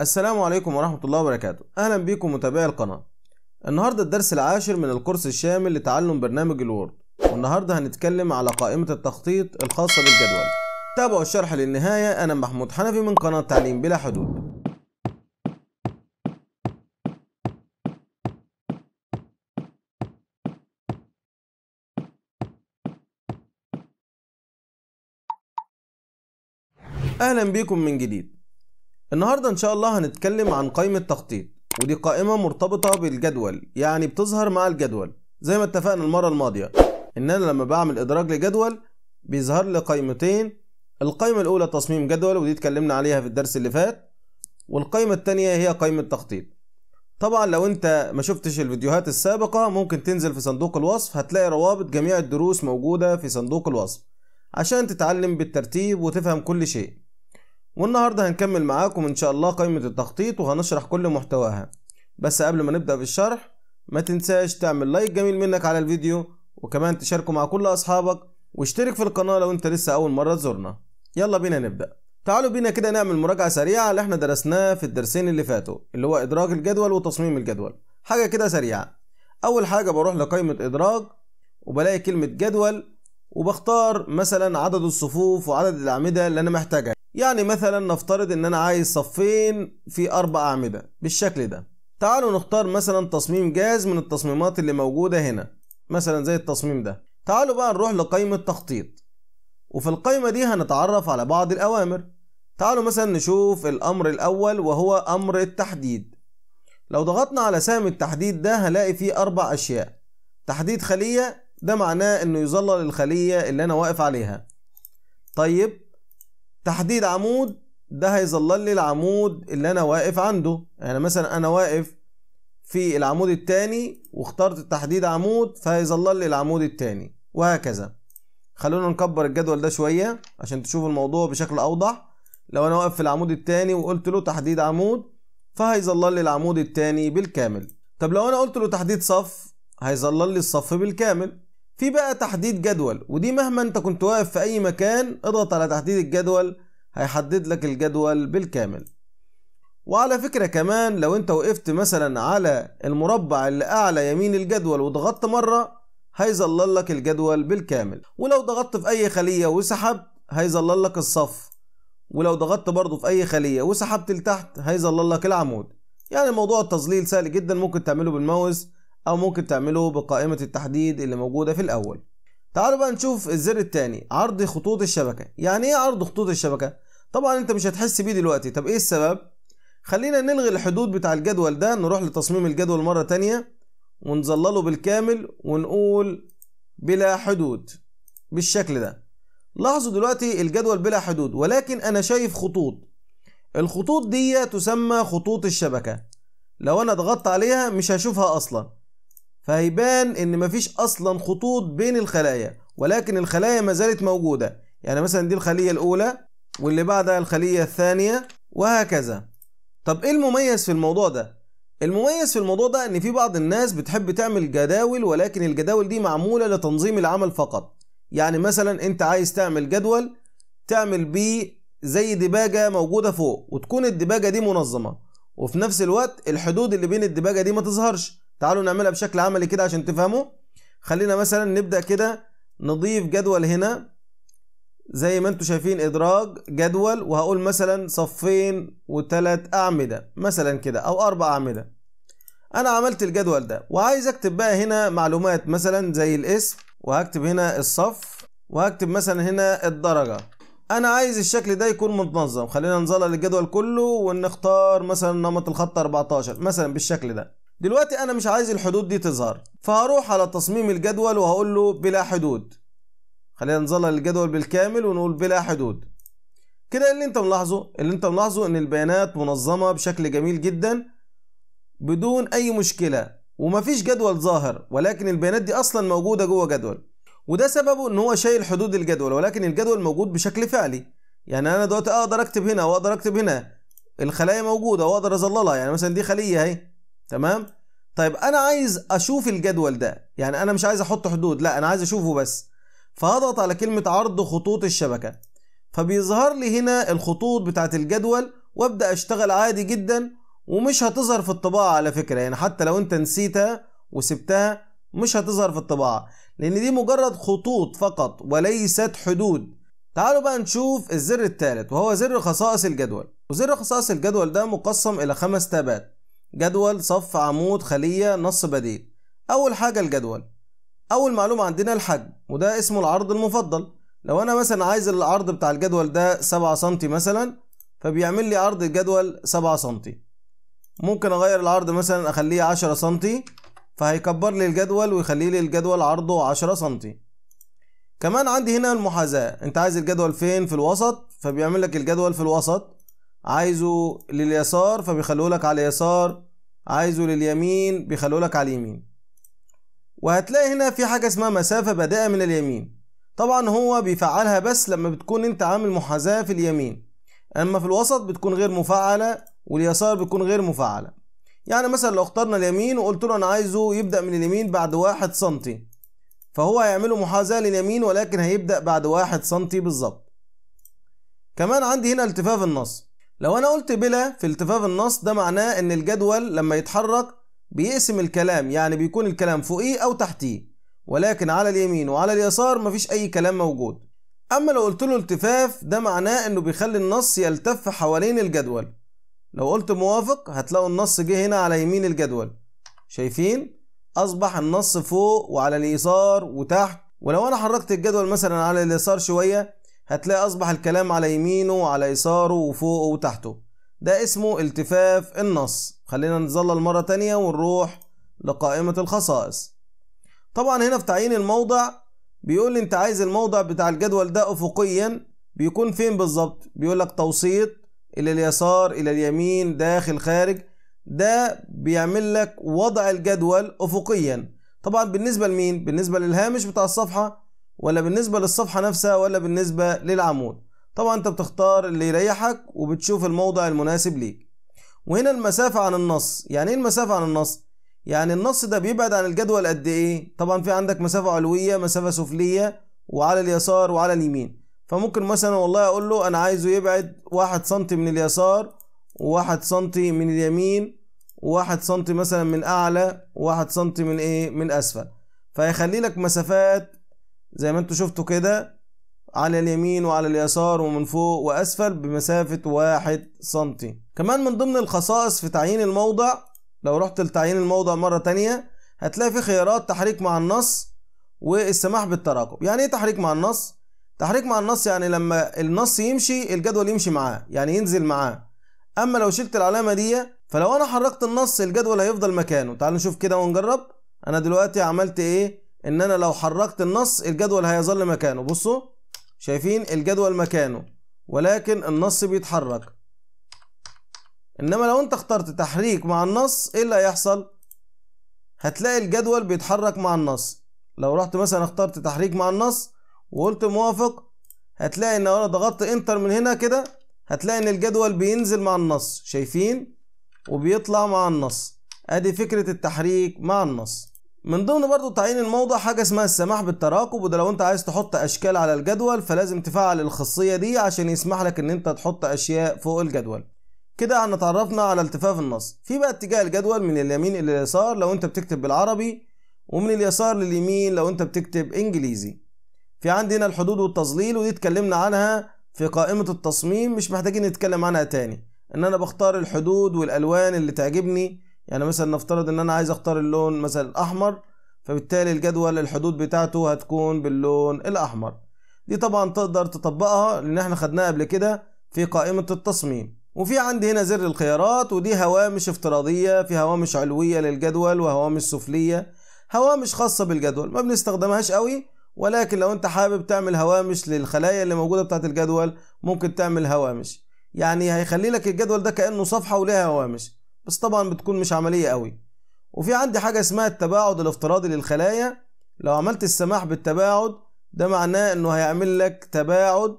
السلام عليكم ورحمة الله وبركاته أهلا بكم متابعي القناة النهاردة الدرس العاشر من الكورس الشامل لتعلم برنامج الوورد والنهاردة هنتكلم على قائمة التخطيط الخاصة بالجدول تابعوا الشرح للنهاية أنا محمود حنفي من قناة تعليم بلا حدود أهلا بكم من جديد النهاردة إن شاء الله هنتكلم عن قائمة تخطيط ودي قائمة مرتبطة بالجدول يعني بتظهر مع الجدول زي ما اتفقنا المرة الماضية إن أنا لما بعمل إدراج لجدول بيظهر لي قائمتين القائمة الأولى تصميم جدول ودي اتكلمنا عليها في الدرس اللي فات والقائمة التانية هي قائمة تخطيط طبعا لو انت ما شفتش الفيديوهات السابقة ممكن تنزل في صندوق الوصف هتلاقي روابط جميع الدروس موجودة في صندوق الوصف عشان تتعلم بالترتيب وتفهم كل شيء والنهاردة هنكمل معاكم إن شاء الله قائمة التخطيط وهنشرح كل محتواها بس قبل ما نبدأ بالشرح ما تنساش تعمل لايك جميل منك على الفيديو وكمان تشاركه مع كل أصحابك واشترك في القناة لو أنت لسه أول مرة تزورنا يلا بينا نبدأ تعالوا بينا كده نعمل مراجعة سريعة اللي احنا درسناه في الدرسين اللي فاتوا اللي هو إدراج الجدول وتصميم الجدول حاجة كده سريعة أول حاجة بروح لقائمة إدراج وبلاقي كلمة جدول وبختار مثلا عدد الصفوف وعدد الأعمدة اللي أنا محتاجها يعني مثلا نفترض ان انا عايز صفين في اربع اعمدة بالشكل ده تعالوا نختار مثلا تصميم جاز من التصميمات اللي موجودة هنا مثلا زي التصميم ده تعالوا بقى نروح لقائمة تخطيط وفي القائمة دي هنتعرف على بعض الأوامر تعالوا مثلا نشوف الأمر الأول وهو أمر التحديد لو ضغطنا على سهم التحديد ده هلاقي فيه أربع أشياء تحديد خلية ده معناه إنه يظلل الخلية اللي أنا واقف عليها طيب تحديد عمود ده هيظلل لي العمود اللي انا واقف عنده يعني مثلا انا واقف في العمود الثاني واخترت تحديد عمود فهيظلل لي العمود الثاني وهكذا خلونا نكبر الجدول ده شويه عشان تشوفوا الموضوع بشكل اوضح لو انا واقف في العمود الثاني وقلت له تحديد عمود فهيظلل لي العمود الثاني بالكامل طب لو انا قلت له تحديد صف هيظلل لي الصف بالكامل في بقى تحديد جدول ودي مهما انت كنت واقف في اي مكان اضغط على تحديد الجدول هيحدد لك الجدول بالكامل وعلى فكرة كمان لو انت وقفت مثلا على المربع اللي اعلى يمين الجدول وضغطت مرة هيظلل لك الجدول بالكامل ولو ضغطت في اي خلية وسحبت هيظلل لك الصف ولو ضغطت برضه في اي خلية وسحبت لتحت هيظلل لك العمود يعني موضوع التظليل سهل جدا ممكن تعمله بالماوس او ممكن تعمله بقائمة التحديد اللي موجودة في الاول تعالوا بقى نشوف الزر التاني عرض خطوط الشبكة يعني ايه عرض خطوط الشبكة طبعا انت مش هتحس بيه دلوقتي طب ايه السبب خلينا نلغي الحدود بتاع الجدول ده نروح لتصميم الجدول مرة تانية ونظلله بالكامل ونقول بلا حدود بالشكل ده لاحظوا دلوقتي الجدول بلا حدود ولكن انا شايف خطوط الخطوط دي تسمى خطوط الشبكة لو انا ضغطت عليها مش هشوفها اصلا فهيبان ان مفيش اصلا خطوط بين الخلايا ولكن الخلايا ما زالت موجوده يعني مثلا دي الخليه الاولى واللي بعدها الخليه الثانيه وهكذا طب ايه المميز في الموضوع ده المميز في الموضوع ده ان في بعض الناس بتحب تعمل جداول ولكن الجداول دي معموله لتنظيم العمل فقط يعني مثلا انت عايز تعمل جدول تعمل بيه زي دباجه موجوده فوق وتكون الدباجه دي منظمه وفي نفس الوقت الحدود اللي بين الدباجه دي ما تظهرش تعالوا نعملها بشكل عملي كده عشان تفهموا خلينا مثلا نبدأ كده نضيف جدول هنا زي ما انتم شايفين ادراج جدول وهقول مثلا صفين وثلاث اعمدة مثلا كده او اربع اعمدة انا عملت الجدول ده وعايز اكتب بقى هنا معلومات مثلا زي الاسم وهكتب هنا الصف وهكتب مثلا هنا الدرجة انا عايز الشكل ده يكون منظم خلينا نظلل الجدول كله ونختار مثلا نمط الخط 14 مثلا بالشكل ده دلوقتي انا مش عايز الحدود دي تظهر فهروح على تصميم الجدول وهقول له بلا حدود خلينا نظلل الجدول بالكامل ونقول بلا حدود كده اللي انت ملاحظه اللي انت ملاحظه ان البيانات منظمة بشكل جميل جدا بدون اي مشكلة ومفيش جدول ظاهر ولكن البيانات دي اصلا موجودة جوه جدول وده سببه ان هو شايل حدود الجدول ولكن الجدول موجود بشكل فعلي يعني انا دلوقتي اقدر اكتب هنا واقدر اكتب هنا الخلايا موجودة واقدر اظللها يعني مثلا دي خلية اهي تمام طيب انا عايز اشوف الجدول ده يعني انا مش عايز احط حدود لا انا عايز اشوفه بس فهضغط على كلمه عرض خطوط الشبكه فبيظهر لي هنا الخطوط بتاعه الجدول وابدا اشتغل عادي جدا ومش هتظهر في الطباعه على فكره يعني حتى لو انت نسيتها وسبتها مش هتظهر في الطباعه لان دي مجرد خطوط فقط وليست حدود تعالوا بقى نشوف الزر الثالث وهو زر خصائص الجدول وزر خصائص الجدول ده مقسم الى خمس تابات جدول صف عمود خلية نص بديل أول حاجة الجدول أول معلومة عندنا الحجم وده اسمه العرض المفضل لو أنا مثلا عايز العرض بتاع الجدول ده 7 سم مثلا فبيعمل لي عرض الجدول 7 سم ممكن أغير العرض مثلا أخليه 10 سم فهيكبر لي الجدول ويخلي لي الجدول عرضه 10 سم كمان عندي هنا المحاذاة انت عايز الجدول فين في الوسط فبيعمل لك الجدول في الوسط عايزه لليسار فبيخلوه لك على اليسار عايزه لليمين بيخلوه لك على اليمين وهتلاقي هنا في حاجة اسمها مسافة بادئة من اليمين طبعا هو بيفعلها بس لما بتكون انت عامل محاذاة في اليمين اما في الوسط بتكون غير مفعلة واليسار بتكون غير مفعلة يعني مثلا لو اخترنا اليمين وقلت له انا عايزه يبدأ من اليمين بعد واحد سنتي فهو هيعمله محاذاة لليمين ولكن هيبدأ بعد واحد سنتي بالظبط كمان عندي هنا التفاف النص لو أنا قلت بلا في التفاف النص ده معناه إن الجدول لما يتحرك بيقسم الكلام يعني بيكون الكلام فوقيه أو تحتيه ولكن على اليمين وعلى اليسار مفيش أي كلام موجود أما لو قلت له التفاف ده معناه إنه بيخلي النص يلتف حوالين الجدول لو قلت موافق هتلاقوا النص جه هنا على يمين الجدول شايفين؟ أصبح النص فوق وعلى اليسار وتحت ولو أنا حركت الجدول مثلا على اليسار شوية هتلاقي أصبح الكلام على يمينه وعلى يساره وفوقه وتحته ده اسمه التفاف النص خلينا نظلل مرة تانية ونروح لقائمة الخصائص طبعا هنا في تعيين الموضع بيقول لي انت عايز الموضع بتاع الجدول ده افقيا بيكون فين بالظبط بيقول لك توسيط الى اليسار الى اليمين داخل خارج ده بيعمل لك وضع الجدول افقيا طبعا بالنسبه لمين بالنسبه للهامش بتاع الصفحه ولا بالنسبة للصفحة نفسها ولا بالنسبة للعمود طبعا انت بتختار اللي يريحك وبتشوف الموضع المناسب ليك وهنا المسافة عن النص يعني ايه المسافة عن النص يعني النص ده بيبعد عن الجدول قد ايه طبعا في عندك مسافة علوية مسافة سفلية وعلى اليسار وعلى اليمين فممكن مثلا والله اقول له انا عايزه يبعد واحد سنتي من اليسار وواحد سنتي من اليمين وواحد سنتي مثلا من اعلى وواحد سنتي من ايه من اسفل فهيخلي لك مسافات زي ما انتوا شفتوا كده على اليمين وعلى اليسار ومن فوق وأسفل بمسافة واحد سنتي كمان من ضمن الخصائص في تعيين الموضع لو رحت لتعيين الموضع مرة تانية هتلاقي في خيارات تحريك مع النص والسماح بالتراقب يعني ايه تحريك مع النص؟ تحريك مع النص يعني لما النص يمشي الجدول يمشي معاه يعني ينزل معاه اما لو شلت العلامه دي فلو انا حركت النص الجدول هيفضل مكانه تعال نشوف كده ونجرب انا دلوقتي عملت ايه ان انا لو حركت النص الجدول هيظل مكانه بصوا شايفين الجدول مكانه ولكن النص بيتحرك انما لو انت اخترت تحريك مع النص ايه اللي هيحصل هتلاقي الجدول بيتحرك مع النص لو رحت مثلا اخترت تحريك مع النص وقلت موافق هتلاقي ان انا ضغطت انتر من هنا كده هتلاقي ان الجدول بينزل مع النص شايفين وبيطلع مع النص ادي فكرة التحريك مع النص من ضمن برضو تعيين الموضع حاجة اسمها السماح بالتراكب وده لو انت عايز تحط اشكال على الجدول فلازم تفعل الخاصية دي عشان يسمح لك ان انت تحط اشياء فوق الجدول كده احنا اتعرفنا على التفاف النص في بقى اتجاه الجدول من اليمين الى اليسار لو انت بتكتب بالعربي ومن اليسار لليمين لو انت بتكتب انجليزي في عندنا الحدود والتظليل ودي اتكلمنا عنها في قائمة التصميم مش محتاجين نتكلم عنها تاني ان انا بختار الحدود والالوان اللي تعجبني يعني مثلا نفترض ان انا عايز اختار اللون مثلا الاحمر فبالتالي الجدول الحدود بتاعته هتكون باللون الاحمر دي طبعا تقدر تطبقها لان احنا خدناها قبل كده في قائمة التصميم وفي عندي هنا زر الخيارات ودي هوامش افتراضية في هوامش علوية للجدول وهوامش سفلية هوامش خاصة بالجدول ما بنستخدمهاش قوي ولكن لو انت حابب تعمل هوامش للخلايا اللي موجودة بتاعت الجدول ممكن تعمل هوامش يعني هيخلي لك الجدول ده كأنه صفحة وليها هوامش بس طبعا بتكون مش عملية قوي وفي عندي حاجة اسمها التباعد الافتراضي للخلايا لو عملت السماح بالتباعد ده معناه انه هيعمل لك تباعد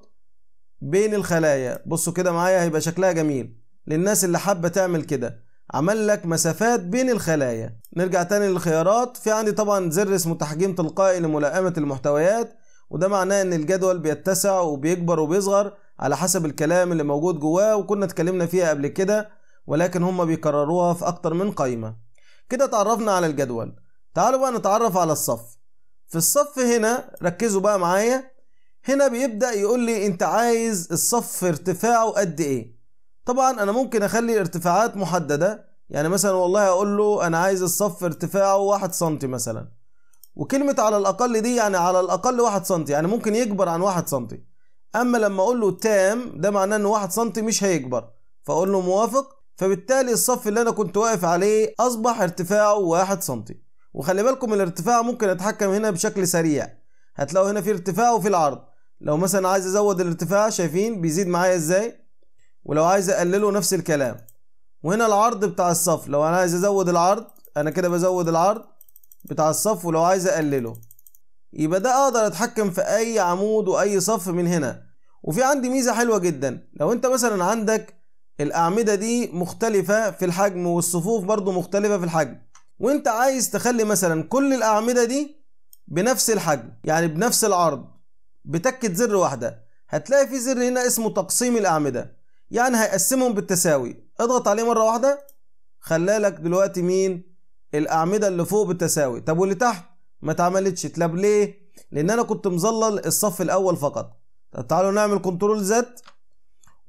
بين الخلايا بصوا كده معايا هيبقى شكلها جميل للناس اللي حابة تعمل كده عمل لك مسافات بين الخلايا نرجع تاني للخيارات في عندي طبعا زر اسمه تحجيم تلقائي لملائمة المحتويات وده معناه ان الجدول بيتسع وبيكبر وبيصغر على حسب الكلام اللي موجود جواه وكنا اتكلمنا فيها قبل كده ولكن هم بيكرروها في أكتر من قايمة كده تعرفنا على الجدول تعالوا بقى نتعرف على الصف في الصف هنا ركزوا بقى معايا هنا بيبدأ يقول لي أنت عايز الصف ارتفاعه قد إيه طبعا أنا ممكن أخلي ارتفاعات محددة يعني مثلا والله أقول له أنا عايز الصف ارتفاعه واحد سنتي مثلا وكلمة على الأقل دي يعني على الأقل واحد سنتي يعني ممكن يكبر عن واحد سنتي أما لما أقول له تام ده معناه إن واحد سنتي مش هيكبر فأقول له موافق فبالتالي الصف اللي انا كنت واقف عليه اصبح ارتفاعه 1 سم وخلي بالكم الارتفاع ممكن اتحكم هنا بشكل سريع هتلاقوا هنا في ارتفاع وفي العرض لو مثلا عايز ازود الارتفاع شايفين بيزيد معايا ازاي ولو عايز اقلله نفس الكلام وهنا العرض بتاع الصف لو انا عايز ازود العرض انا كده بزود العرض بتاع الصف ولو عايز اقلله يبقى ده اقدر اتحكم في اي عمود واي صف من هنا وفي عندي ميزه حلوه جدا لو انت مثلا عندك الأعمدة دي مختلفة في الحجم والصفوف برضو مختلفة في الحجم وانت عايز تخلي مثلا كل الأعمدة دي بنفس الحجم يعني بنفس العرض بتكة زر واحدة هتلاقي في زر هنا اسمه تقسيم الأعمدة يعني هيقسمهم بالتساوي اضغط عليه مرة واحدة خلالك دلوقتي مين الأعمدة اللي فوق بالتساوي طب واللي تحت ما اتعملتش طب ليه لأن أنا كنت مظلل الصف الأول فقط طب تعالوا نعمل كنترول زد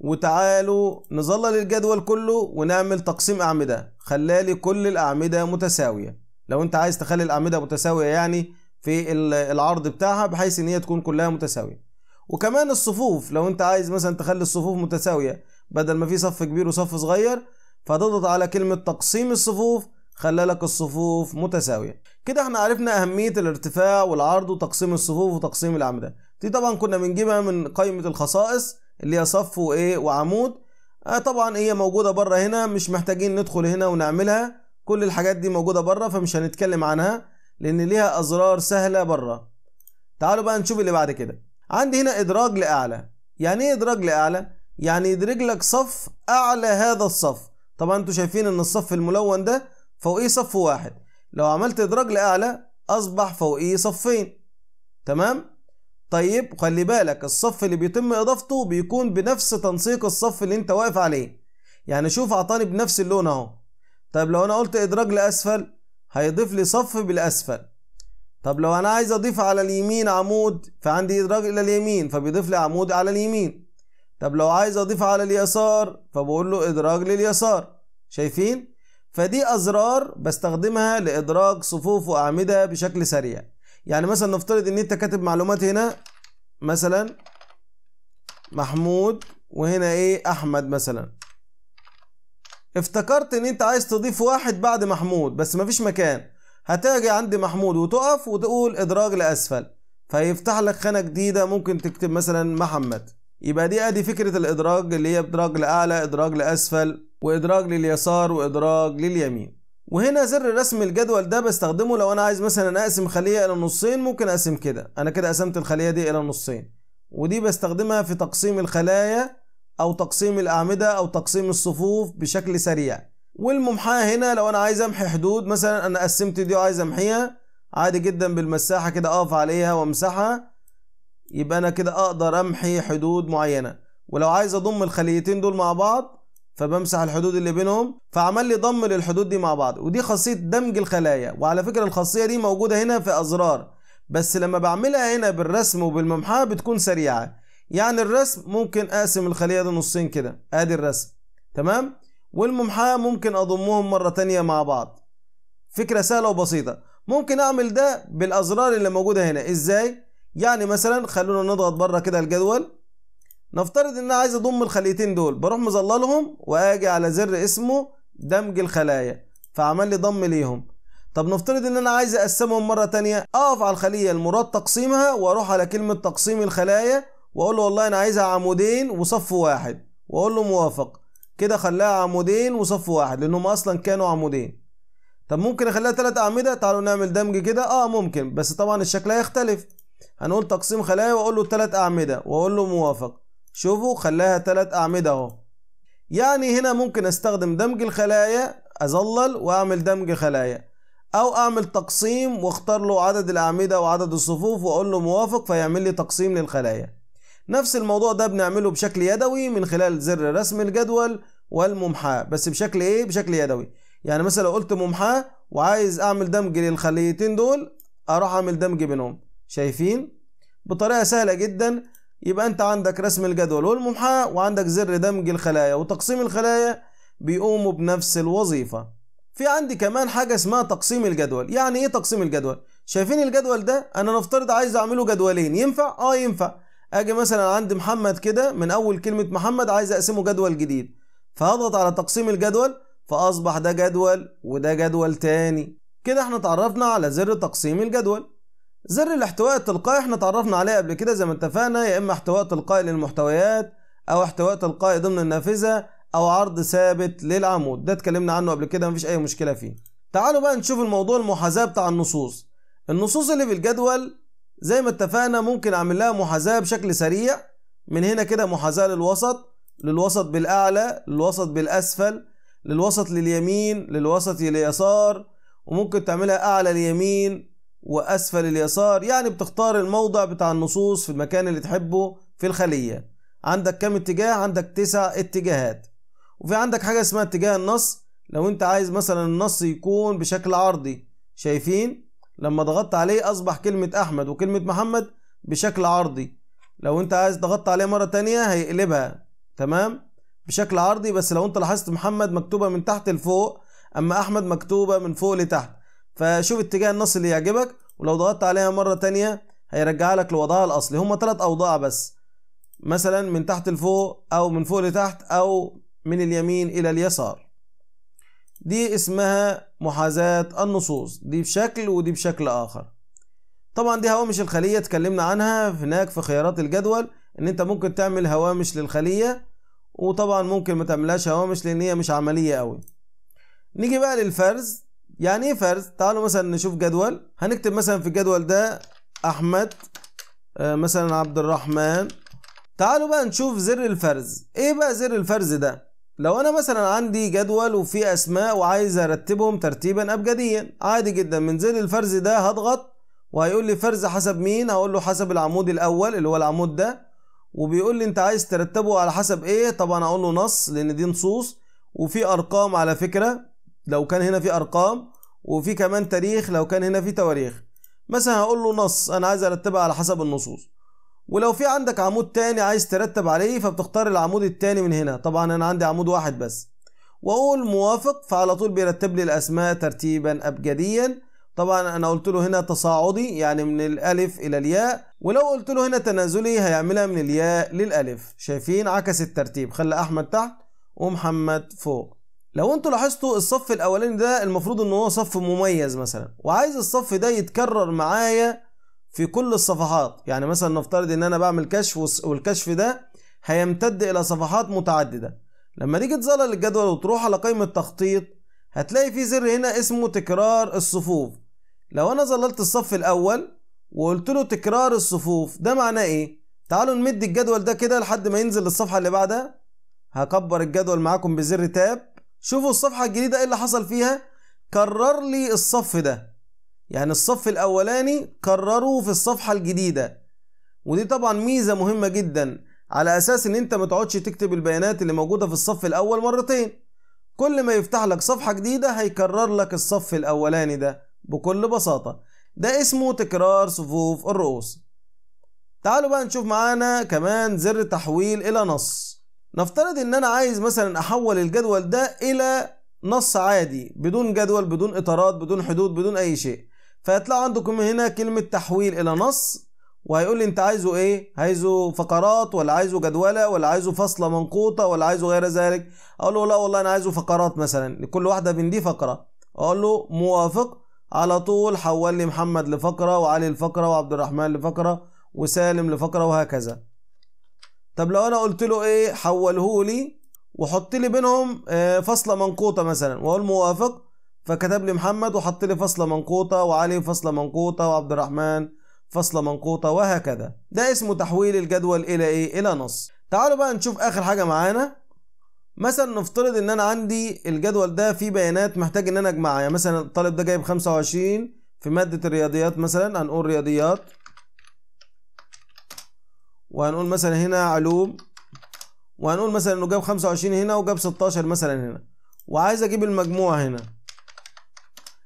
وتعالوا نظلل الجدول كله ونعمل تقسيم أعمدة خلالي كل الأعمدة متساوية لو أنت عايز تخلي الأعمدة متساوية يعني في العرض بتاعها بحيث إن هي تكون كلها متساوية وكمان الصفوف لو أنت عايز مثلا تخلي الصفوف متساوية بدل ما في صف كبير وصف صغير فتضغط على كلمة تقسيم الصفوف خلى لك الصفوف متساوية كده احنا عرفنا أهمية الارتفاع والعرض وتقسيم الصفوف وتقسيم الأعمدة دي طبعا كنا بنجيبها من قائمة الخصائص اللي هي صف وايه وعمود آه طبعا هي موجوده بره هنا مش محتاجين ندخل هنا ونعملها كل الحاجات دي موجوده بره فمش هنتكلم عنها لان ليها ازرار سهله بره تعالوا بقى نشوف اللي بعد كده عندي هنا ادراج لاعلى يعني ايه ادراج لاعلى يعني يدرج لك صف اعلى هذا الصف طبعا انتوا شايفين ان الصف الملون ده فوقيه صف واحد لو عملت ادراج لاعلى اصبح فوقيه صفين تمام طيب خلي بالك الصف اللي بيتم اضافته بيكون بنفس تنسيق الصف اللي انت واقف عليه يعني شوف عطاني بنفس اللون اهو طيب لو انا قلت ادراج لاسفل هيضيف لي صف بالاسفل طب لو انا عايز اضيف على اليمين عمود فعندي ادراج الى اليمين فبيضيف لي عمود على اليمين طب لو عايز اضيف على اليسار فبقول له ادراج لليسار شايفين فدي ازرار بستخدمها لادراج صفوف واعمده بشكل سريع يعني مثلا نفترض ان انت كاتب معلومات هنا مثلا محمود وهنا ايه احمد مثلا افتكرت ان انت عايز تضيف واحد بعد محمود بس مفيش مكان هتيجي عند محمود وتقف وتقول ادراج لاسفل فيفتح لك خانه جديده ممكن تكتب مثلا محمد يبقى دي ادي فكره الادراج اللي هي ادراج لاعلى ادراج لاسفل وادراج لليسار وادراج لليمين وهنا زر رسم الجدول ده بستخدمه لو انا عايز مثلا اقسم خليه الى نصين ممكن اقسم كده انا كده قسمت الخليه دي الى نصين ودي بستخدمها في تقسيم الخلايا او تقسيم الاعمده او تقسيم الصفوف بشكل سريع والممحاه هنا لو انا عايز امحي حدود مثلا انا قسمت دي وعايز امحيها عادي جدا بالمساحه كده اقف عليها وامسحها يبقى انا كده اقدر امحي حدود معينه ولو عايز اضم الخليتين دول مع بعض فبمسح الحدود اللي بينهم فعمل لي ضم للحدود دي مع بعض ودي خاصية دمج الخلايا وعلى فكرة الخاصية دي موجودة هنا في أزرار بس لما بعملها هنا بالرسم وبالممحاة بتكون سريعة يعني الرسم ممكن أقسم الخلية دي نصين كده أدي الرسم تمام والممحاة ممكن أضمهم مرة تانية مع بعض فكرة سهلة وبسيطة ممكن أعمل ده بالأزرار اللي موجودة هنا إزاي يعني مثلا خلونا نضغط بره كده الجدول نفترض ان انا عايز اضم الخليتين دول بروح مظللهم واجي على زر اسمه دمج الخلايا فعمل لي ضم ليهم طب نفترض ان انا عايز اقسمهم مره تانية اقف على الخليه المراد تقسيمها واروح على كلمه تقسيم الخلايا واقول له والله انا عايزها عمودين وصف واحد واقول له موافق كده خلاها عمودين وصف واحد لانهم اصلا كانوا عمودين طب ممكن اخليها ثلاث اعمده تعالوا نعمل دمج كده اه ممكن بس طبعا الشكل هيختلف هنقول تقسيم خلايا واقول له ثلاث اعمده واقول له موافق شوفوا خلاها ثلاث أعمدة أهو يعني هنا ممكن أستخدم دمج الخلايا أظلل وأعمل دمج خلايا أو أعمل تقسيم وأختار له عدد الأعمدة وعدد الصفوف وأقول له موافق فيعمل لي تقسيم للخلايا نفس الموضوع ده بنعمله بشكل يدوي من خلال زر رسم الجدول والممحاة بس بشكل إيه؟ بشكل يدوي يعني مثلا لو قلت ممحاة وعايز أعمل دمج للخليتين دول أروح أعمل دمج بينهم شايفين؟ بطريقة سهلة جدا يبقى انت عندك رسم الجدول والمحاة وعندك زر دمج الخلايا وتقسيم الخلايا بيقوموا بنفس الوظيفة في عندي كمان حاجة اسمها تقسيم الجدول يعني ايه تقسيم الجدول شايفين الجدول ده انا نفترض عايز اعمله جدولين ينفع اه ينفع اجي مثلا عند محمد كده من اول كلمة محمد عايز اقسمه جدول جديد فهضغط على تقسيم الجدول فاصبح ده جدول وده جدول تاني كده احنا اتعرفنا على زر تقسيم الجدول زر الاحتواء التلقائي احنا تعرفنا عليه قبل كده زي ما اتفقنا يا اما احتواء تلقائي للمحتويات او احتواء تلقائي ضمن النافذة او عرض ثابت للعمود ده اتكلمنا عنه قبل كده مفيش اي مشكلة فيه تعالوا بقى نشوف الموضوع المحاذاة بتاع النصوص النصوص اللي في الجدول زي ما اتفقنا ممكن اعمل لها محاذاة بشكل سريع من هنا كده محاذاة للوسط للوسط بالاعلى للوسط بالاسفل للوسط لليمين للوسط لليسار وممكن تعملها اعلى اليمين واسفل اليسار يعني بتختار الموضع بتاع النصوص في المكان اللي تحبه في الخليه عندك كام اتجاه عندك تسع اتجاهات وفي عندك حاجه اسمها اتجاه النص لو انت عايز مثلا النص يكون بشكل عرضي شايفين لما ضغطت عليه اصبح كلمه احمد وكلمه محمد بشكل عرضي لو انت عايز ضغطت عليه مره تانية هيقلبها تمام بشكل عرضي بس لو انت لاحظت محمد مكتوبه من تحت لفوق اما احمد مكتوبه من فوق لتحت فشوف اتجاه النص اللي يعجبك ولو ضغطت عليها مرة تانية هيرجع لك لوضعها الأصلي هما تلات أوضاع بس مثلا من تحت لفوق أو من فوق لتحت أو من اليمين إلى اليسار دي اسمها محاذاة النصوص دي بشكل ودي بشكل آخر طبعا دي هوامش الخلية اتكلمنا عنها هناك في خيارات الجدول ان انت ممكن تعمل هوامش للخلية وطبعا ممكن ما تعملهاش هوامش لان هي مش عملية قوي نيجي بقى للفرز يعني ايه فرز تعالوا مثلا نشوف جدول هنكتب مثلا في الجدول ده احمد آه، مثلا عبد الرحمن تعالوا بقى نشوف زر الفرز ايه بقى زر الفرز ده لو انا مثلا عندي جدول وفي اسماء وعايز ارتبهم ترتيبا ابجديا عادي جدا من زر الفرز ده هضغط وهيقول لي فرز حسب مين هقول له حسب العمود الاول اللي هو العمود ده وبيقول لي انت عايز ترتبه على حسب ايه طبعا اقول له نص لان دي نصوص وفي ارقام على فكره لو كان هنا في ارقام وفي كمان تاريخ لو كان هنا في تواريخ مثلا هقول له نص انا عايز ارتبها على حسب النصوص ولو في عندك عمود تاني عايز ترتب عليه فبتختار العمود التاني من هنا طبعا انا عندي عمود واحد بس واقول موافق فعلى طول بيرتب لي الاسماء ترتيبا ابجديا طبعا انا قلت له هنا تصاعدي يعني من الالف الى الياء ولو قلت له هنا تنازلي هيعملها من الياء للالف شايفين عكس الترتيب خلى احمد تحت ومحمد فوق لو انتوا لاحظتوا الصف الاولاني ده المفروض ان هو صف مميز مثلا وعايز الصف ده يتكرر معايا في كل الصفحات يعني مثلا نفترض ان انا بعمل كشف والكشف ده هيمتد الى صفحات متعدده لما تيجي تظلل الجدول وتروح على قائمه تخطيط هتلاقي في زر هنا اسمه تكرار الصفوف لو انا ظللت الصف الاول وقلت له تكرار الصفوف ده معناه ايه تعالوا نمد الجدول ده كده لحد ما ينزل للصفحه اللي بعدها هكبر الجدول معاكم بزر تاب شوفوا الصفحة الجديدة ايه اللي حصل فيها كرر لي الصف ده يعني الصف الاولاني كرره في الصفحة الجديدة ودي طبعا ميزة مهمة جدا على اساس ان انت ما تقعدش تكتب البيانات اللي موجودة في الصف الاول مرتين كل ما يفتح لك صفحة جديدة هيكرر لك الصف الاولاني ده بكل بساطة ده اسمه تكرار صفوف الرؤوس تعالوا بقى نشوف معانا كمان زر تحويل الى نص نفترض ان انا عايز مثلا احول الجدول ده الى نص عادي بدون جدول بدون اطارات بدون حدود بدون اي شيء فيطلع عندكم هنا كلمة تحويل الى نص وهيقول لي انت عايزه ايه عايزه فقرات ولا عايزه جدولة ولا عايزه فصلة منقوطة ولا عايزه غير ذلك اقول له لا والله انا عايزه فقرات مثلا لكل واحدة من دي فقرة اقول له موافق على طول حول لي محمد لفقرة وعلي لفقرة وعبد الرحمن لفقرة وسالم لفقرة وهكذا طب لو انا قلت له ايه حوله لي وحط لي بينهم آه، فاصله منقوطه مثلا واقول موافق فكتب لي محمد وحط لي فاصله منقوطه وعلي فاصله منقوطه وعبد الرحمن فاصله منقوطه وهكذا ده اسمه تحويل الجدول الى ايه الى نص تعالوا بقى نشوف اخر حاجه معانا مثلا نفترض ان انا عندي الجدول ده فيه بيانات محتاج ان انا اجمعها يعني مثلا الطالب ده جايب 25 في ماده الرياضيات مثلا هنقول رياضيات وهنقول مثلا هنا علوم وهنقول مثلا انه جاب 25 هنا وجاب 16 مثلا هنا وعايز اجيب المجموع هنا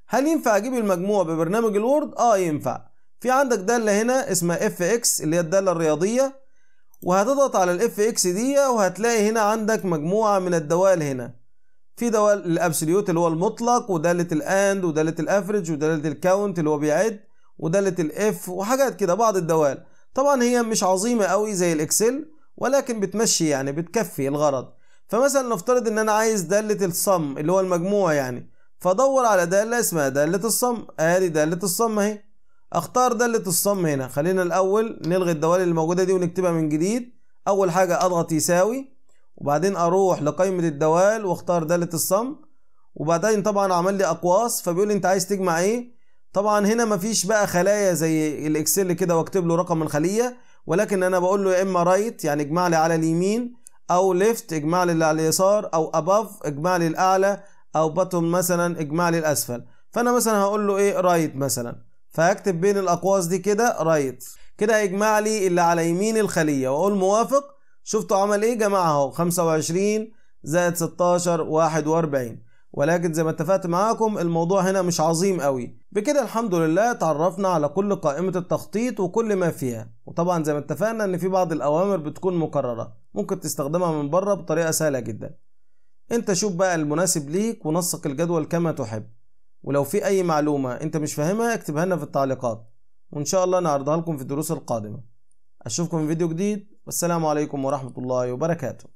هل ينفع اجيب المجموع ببرنامج الوورد اه ينفع في عندك داله هنا اسمها اف اكس اللي هي الداله الرياضيه وهتضغط على الاف اكس دي وهتلاقي هنا عندك مجموعه من الدوال هنا في دوال الابسوليوت اللي هو المطلق وداله الاند وداله الافرج وداله الكاونت اللي هو بيعد وداله الاف وحاجات كده بعض الدوال طبعا هي مش عظيمة قوي زي الاكسل ولكن بتمشي يعني بتكفي الغرض فمثلا نفترض ان انا عايز دالة الصم اللي هو المجموع يعني فادور على دالة اسمها دالة الصم ادي دالة الصم اهي اختار دالة الصم هنا خلينا الاول نلغي الدوال اللي موجودة دي ونكتبها من جديد اول حاجة اضغط يساوي وبعدين اروح لقائمة الدوال واختار دالة الصم وبعدين طبعا عمل لي اقواس فبيقول لي انت عايز تجمع ايه طبعا هنا مفيش بقى خلايا زي الاكسل كده واكتب له رقم الخليه ولكن انا بقول له يا اما رايت يعني اجمع لي على اليمين او ليفت اجمع لي على اليسار او اباف اجمع لي الاعلى او باتوم مثلا اجمع لي الاسفل فانا مثلا هقول له ايه رايت مثلا فهكتب بين الاقواس دي كده رايت كده هيجمع لي اللي على يمين الخليه واقول موافق شفتوا عمل ايه جمعها اهو 25 زائد 16 41 ولكن زي ما اتفقت معاكم الموضوع هنا مش عظيم قوي بكده الحمد لله اتعرفنا على كل قائمة التخطيط وكل ما فيها وطبعا زي ما اتفقنا ان في بعض الاوامر بتكون مكررة ممكن تستخدمها من بره بطريقة سهلة جدا انت شوف بقى المناسب ليك ونسق الجدول كما تحب ولو في اي معلومة انت مش فاهمها اكتبها لنا في التعليقات وان شاء الله نعرضها لكم في الدروس القادمة اشوفكم في فيديو جديد والسلام عليكم ورحمة الله وبركاته